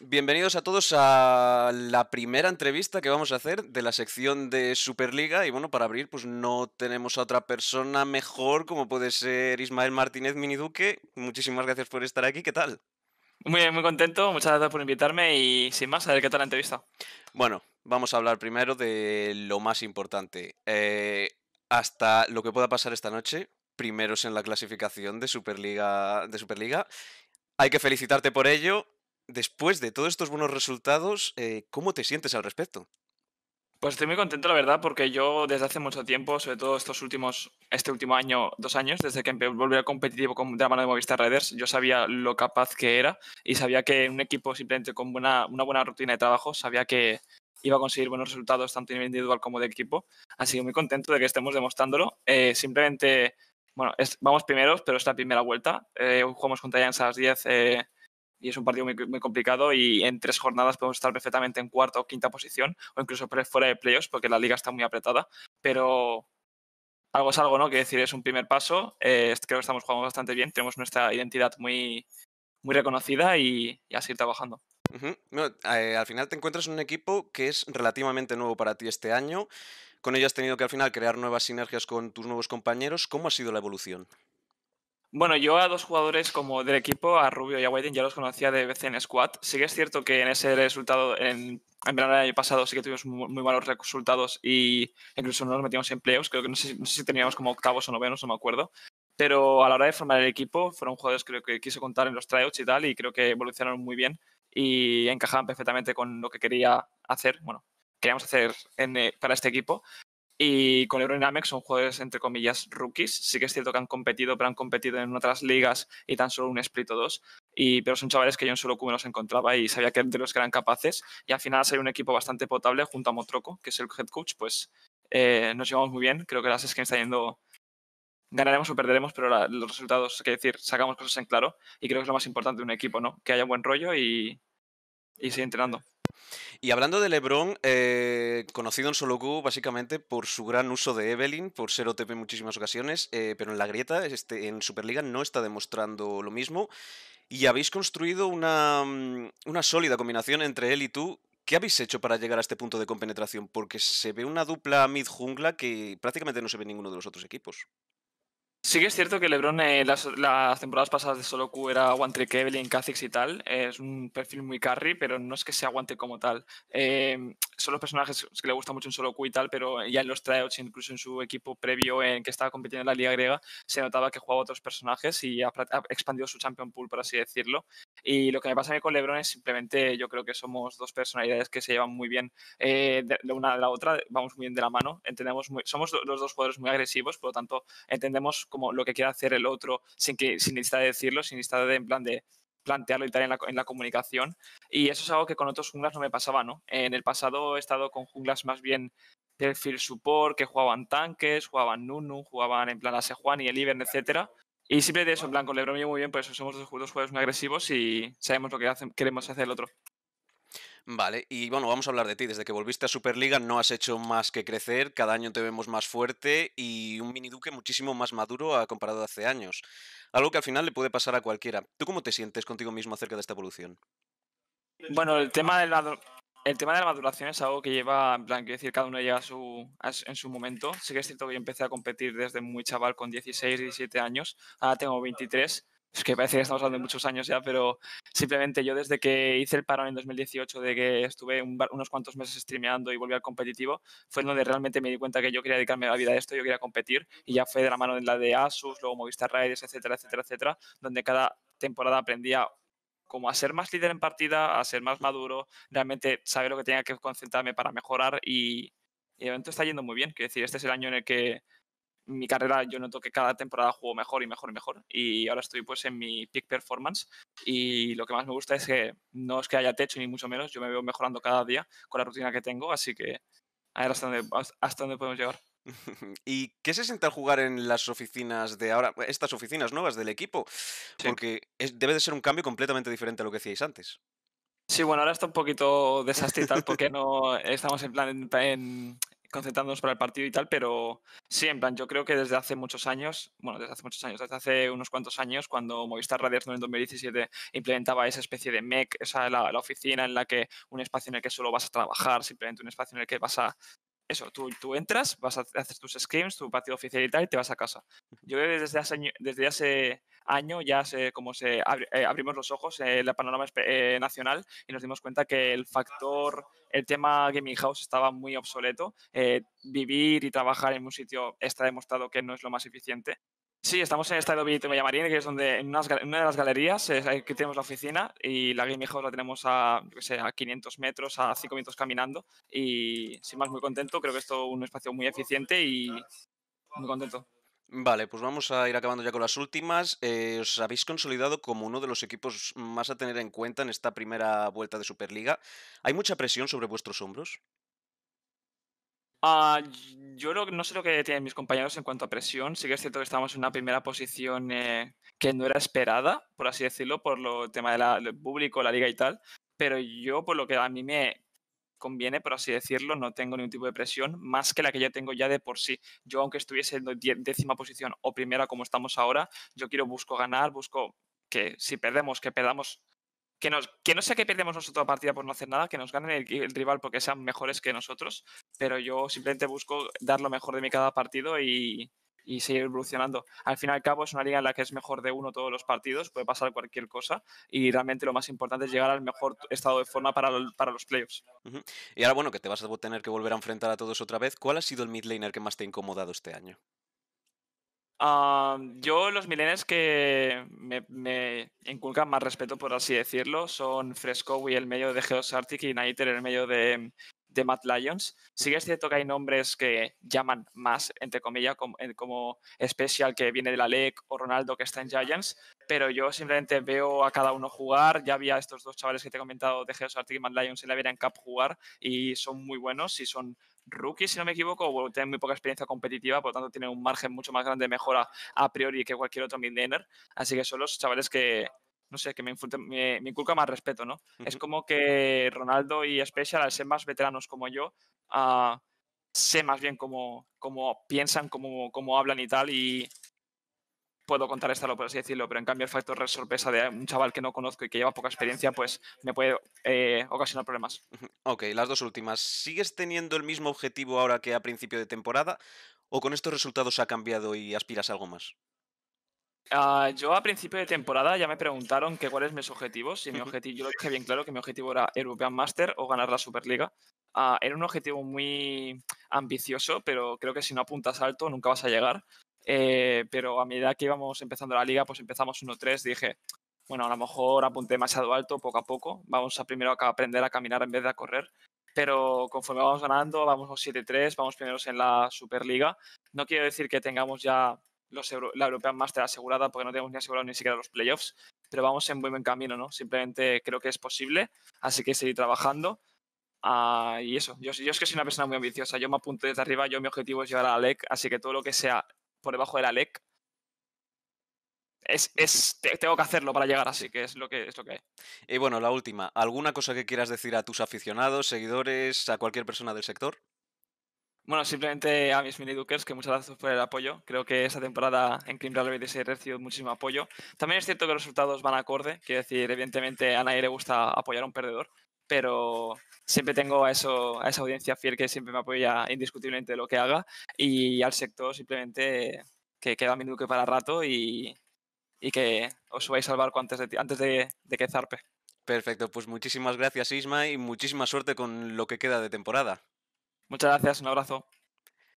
Bienvenidos a todos a la primera entrevista que vamos a hacer de la sección de Superliga y bueno, para abrir pues no tenemos a otra persona mejor como puede ser Ismael Martínez Miniduque. Muchísimas gracias por estar aquí, ¿qué tal? Muy bien, muy contento, muchas gracias por invitarme y sin más, a ver qué tal la entrevista. Bueno, vamos a hablar primero de lo más importante. Eh, hasta lo que pueda pasar esta noche, primeros en la clasificación de Superliga, de Superliga. Hay que felicitarte por ello después de todos estos buenos resultados, eh, ¿cómo te sientes al respecto? Pues estoy muy contento, la verdad, porque yo desde hace mucho tiempo, sobre todo estos últimos, este último año, dos años, desde que volví al competitivo con, de la mano de Movistar Riders, yo sabía lo capaz que era y sabía que un equipo simplemente con una, una buena rutina de trabajo, sabía que iba a conseguir buenos resultados tanto individual como de equipo. Así que muy contento de que estemos demostrándolo. Eh, simplemente, bueno, vamos primeros, pero es la primera vuelta. Eh, jugamos contra Jans a las 10 y es un partido muy, complicado y en tres jornadas podemos estar perfectamente en cuarta o quinta posición o incluso fuera de playoffs porque la liga está muy apretada, pero algo es algo, ¿no? Que decir, es un primer paso, eh, creo que estamos jugando bastante bien, tenemos nuestra identidad muy, muy reconocida y, así trabajando. Eh, al final te encuentras en un equipo que es relativamente nuevo para ti este año. Con ello has tenido que al final crear nuevas sinergias con tus nuevos compañeros. ¿Cómo ha sido la evolución? Bueno, yo a dos jugadores como del equipo, a Rubio y a Whiting, ya los conocía de BCN Squad. Sí que es cierto que en ese resultado, en, verano del año pasado, sí que tuvimos muy, malos resultados y incluso no nos metíamos en playoffs. Creo que no sé, si teníamos como octavos o novenos, no me acuerdo. Pero a la hora de formar el equipo, fueron jugadores creo que quiso contar en los tryouts y tal, y creo que evolucionaron muy bien y encajaban perfectamente con lo que quería hacer, bueno, queríamos hacer eh, para este equipo. Y con Euronamex son jugadores, entre comillas, rookies. Sí que es cierto que han competido, pero han competido en otras ligas y tan solo un split o dos. Y, pero son chavales que yo en solo Q me los encontraba y sabía que de los que eran capaces. Y al final salido un equipo bastante potable junto a Motroco, que es el head coach. Pues eh, nos llevamos muy bien. Creo que las skins está yendo. Ganaremos o perderemos, pero los resultados, hay que decir, sacamos cosas en claro. Y creo que es lo más importante de un equipo, ¿no? Que haya buen rollo y, y seguir entrenando. Y hablando de LeBron, eh, conocido en Solo Q básicamente por su gran uso de Evelyn, por ser OTP en muchísimas ocasiones, eh, pero en la grieta, este, en Superliga, no está demostrando lo mismo. Y habéis construido una, mm, una sólida combinación entre él y tú. ¿Qué habéis hecho para llegar a este punto de compenetración? Porque se ve una dupla mid-jungla que prácticamente no se ve en ninguno de los otros equipos. Sí que es cierto que LeBron en eh, las, temporadas pasadas de solo Q era One Trick Kevin, Kha'Zix y tal. es un perfil muy carry, pero no es que se aguante como tal. Em, son los personajes que le gusta mucho en solo Q y tal, pero ya en los tryouts, incluso en su equipo previo en que estaba compitiendo en la Liga Griega, se notaba que jugaba otros personajes y ha, expandido su champion pool, por así decirlo. Y lo que me pasa a con LeBron es simplemente, yo creo que somos dos personalidades que se llevan muy bien eh, de, una de la otra, vamos muy bien de la mano, entendemos somos los dos jugadores muy agresivos, por lo tanto entendemos cómo como lo que quiere hacer el otro sin, que, sin de decirlo, sin necesidad de, en plan de plantearlo y tal en la, comunicación. Y eso es algo que con otros junglas no me pasaba, En el pasado he estado con junglas más bien field support, que jugaban tanques, jugaban Nunu, jugaban en plan a Sejuan y el Ivern, etcétera. Y siempre de eso, en plan, con muy bien, por eso somos dos, dos jugadores muy agresivos y sabemos lo que queremos hacer el otro. Vale, y bueno, vamos a hablar de ti. Desde que volviste a Superliga no has hecho más que crecer, cada año te vemos más fuerte y un mini Duque muchísimo más maduro a comparado a hace años. Algo que al final le puede pasar a cualquiera. ¿Tú cómo te sientes contigo mismo acerca de esta evolución? Bueno, el tema de la, el tema de la maduración es algo que lleva, en plan, quiero decir, cada uno llega su, en su momento. Sí que es cierto que yo empecé a competir desde muy chaval, con 16, 17 años, ahora tengo 23 es que parece que estamos hablando de muchos años ya, pero simplemente yo desde que hice el parón en 2018, de que estuve unos cuantos meses streameando y volví al competitivo, fue donde realmente me di cuenta que yo quería dedicarme a la vida a esto, yo quería competir, y ya fue de la mano de la de Asus, luego Movistar Riders, etcétera, etcétera, etcétera, donde cada temporada aprendía como a ser más líder en partida, a ser más maduro, realmente saber lo que tenía que concentrarme para mejorar y, y el evento está yendo muy bien, quiero decir, este es el año en el que mi carrera yo noto que cada temporada juego mejor y mejor y mejor. Y ahora estoy pues en mi peak performance y lo que más me gusta es que no es que haya techo ni mucho menos, yo me veo mejorando cada día con la rutina que tengo, así que a ver hasta dónde, podemos llegar. ¿Y qué se siente jugar en las oficinas de ahora, estas oficinas nuevas del equipo? Porque es, debe de ser un cambio completamente diferente a lo que hacíais antes. Sí, bueno, ahora está un poquito desastre porque no estamos en plan en concentrándonos para el partido y tal, pero sí, en plan, yo creo que desde hace muchos años, bueno, desde hace muchos años, desde hace unos cuantos años, cuando Movistar Radiator en 2017 implementaba esa especie de MEC, esa, la, la, oficina en la que un espacio en el que solo vas a trabajar, simplemente un espacio en el que vas a eso, tú, tú entras, vas a, haces tus screams tu partido oficial y tal, y te vas a casa. Yo desde hace año, desde hace año ya se, se eh, abrimos los ojos en la panorama eh, nacional y nos dimos cuenta que el factor, el tema gaming house estaba muy obsoleto. Eh, vivir y trabajar en un sitio está demostrado que no es lo más eficiente Sí, estamos en Estadio Villito que es donde en, una de las galerías, aquí tenemos la oficina y la Game House la tenemos a, sé, a 500 metros, a 5 minutos caminando y sin más muy contento, creo que esto es un espacio muy eficiente y muy contento. Vale, pues vamos a ir acabando ya con las últimas. Eh, os habéis consolidado como uno de los equipos más a tener en cuenta en esta primera vuelta de Superliga. ¿Hay mucha presión sobre vuestros hombros? Ah, yo no sé lo que tienen mis compañeros en cuanto a presión. Sí que es cierto que estamos en una primera posición eh, que no era esperada, por así decirlo, por el tema del público, la liga y tal. Pero yo, por lo que a mí me conviene, por así decirlo, no tengo ningún tipo de presión más que la que ya tengo ya de por sí. Yo, aunque estuviese en décima posición o primera como estamos ahora, yo quiero, busco ganar, busco que si perdemos, que perdamos que, que no sea que perdemos nosotros la partida por no hacer nada, que nos ganen el, rival porque sean mejores que nosotros, pero yo simplemente busco dar lo mejor de mi cada partido y, seguir evolucionando. Al fin y al cabo es una liga en la que es mejor de uno todos los partidos, puede pasar cualquier cosa y realmente lo más importante es llegar al mejor estado de forma para, los playoffs. Y ahora bueno, que te vas a tener que volver a enfrentar a todos otra vez, ¿cuál ha sido el mid laner que más te ha incomodado este año? yo los millennials que me, inculcan más respeto, por así decirlo, son Fresco y el medio de Geos Arctic y Niter el medio de, Matt Mad Lions. Sí que es cierto que hay nombres que llaman más, entre comillas, como, especial eh, Special que viene de la LEC o Ronaldo que está en Giants, pero yo simplemente veo a cada uno jugar. Ya había estos dos chavales que te he comentado de Geos Arctic y Matt Lions en la Vera en Cup jugar y son muy buenos y son rookie, si no me equivoco, o tiene muy poca experiencia competitiva, por lo tanto tiene un margen mucho más grande de mejora a priori que cualquier otro midlaner. Así que son los chavales que, no sé, que me, me, inculca más respeto, ¿no? Es como que Ronaldo y Special, al ser más veteranos como yo, ah, sé más bien cómo, piensan, cómo, cómo hablan y tal, y puedo contar esta, por así decirlo, pero en cambio el factor de sorpresa de un chaval que no conozco y que lleva poca experiencia, pues me puede eh, ocasionar problemas. Ok, las dos últimas. ¿Sigues teniendo el mismo objetivo ahora que a principio de temporada o con estos resultados ha cambiado y aspiras a algo más? Ah, yo a principio de temporada ya me preguntaron que cuáles mis objetivos y mi objetivo, yo lo dije bien claro que mi objetivo era European Master o ganar la Superliga. Ah, era un objetivo muy ambicioso, pero creo que si no apuntas alto nunca vas a llegar. Eh, pero a medida que íbamos empezando la liga, pues empezamos 1-3, dije, bueno, a lo mejor apunté demasiado alto poco a poco, vamos a primero a aprender a caminar en vez de a correr, pero conforme vamos ganando, vamos 7-3, vamos primeros en la Superliga. No quiero decir que tengamos ya la European Master asegurada, porque no tenemos ni asegurado ni siquiera los playoffs, pero vamos en muy buen camino, ¿no? Simplemente creo que es posible, así que seguir trabajando. Ah, y eso, yo, yo, es que soy una persona muy ambiciosa, yo me apunto desde arriba, yo mi objetivo es llegar a la LEC, así que todo lo que sea por debajo de la LEC. Es, tengo que hacerlo para llegar así, que es lo que es lo que hay. Y bueno, la última, ¿alguna cosa que quieras decir a tus aficionados, seguidores, a cualquier persona del sector? Bueno, simplemente a mis mini-dukers, que muchas gracias por el apoyo. Creo que esta temporada en Crim Rally se he recibido muchísimo apoyo. También es cierto que los resultados van acorde, quiero decir, evidentemente a nadie le gusta apoyar a un perdedor, pero siempre tengo a, eso, a esa audiencia fiel que siempre me apoya indiscutiblemente lo que haga y al sector simplemente que queda mi duque para rato y, que os vais al barco antes antes de que zarpe. Perfecto, pues muchísimas gracias Isma y muchísima suerte con lo que queda de temporada. Muchas gracias, un abrazo.